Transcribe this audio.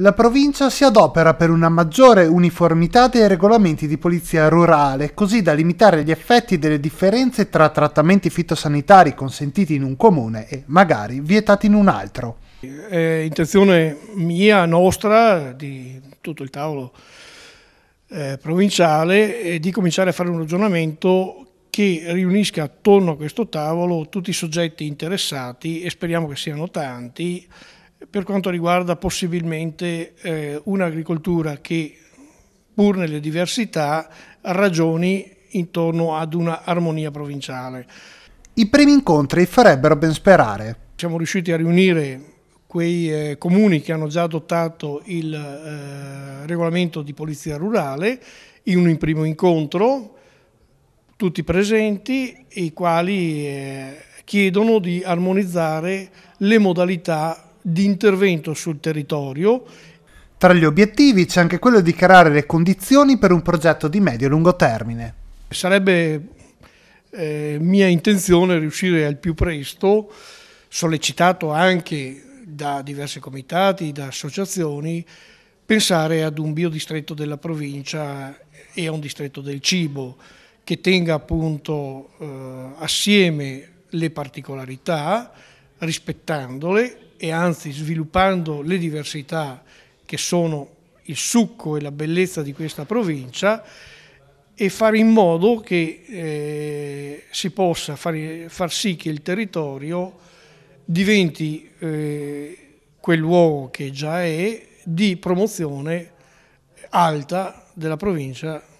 la provincia si adopera per una maggiore uniformità dei regolamenti di polizia rurale, così da limitare gli effetti delle differenze tra trattamenti fitosanitari consentiti in un comune e magari vietati in un altro. È intenzione mia, nostra, di tutto il tavolo eh, provinciale, eh, di cominciare a fare un ragionamento che riunisca attorno a questo tavolo tutti i soggetti interessati e speriamo che siano tanti per quanto riguarda possibilmente eh, un'agricoltura che pur nelle diversità ragioni intorno ad una armonia provinciale. I primi incontri farebbero ben sperare. Siamo riusciti a riunire quei eh, comuni che hanno già adottato il eh, regolamento di polizia rurale in un primo incontro, tutti presenti, i quali eh, chiedono di armonizzare le modalità di intervento sul territorio. Tra gli obiettivi c'è anche quello di creare le condizioni per un progetto di medio e lungo termine. Sarebbe eh, mia intenzione riuscire al più presto, sollecitato anche da diversi comitati, da associazioni, pensare ad un biodistretto della provincia e a un distretto del cibo che tenga appunto eh, assieme le particolarità rispettandole e anzi sviluppando le diversità che sono il succo e la bellezza di questa provincia e fare in modo che eh, si possa fare, far sì che il territorio diventi eh, quel luogo che già è di promozione alta della provincia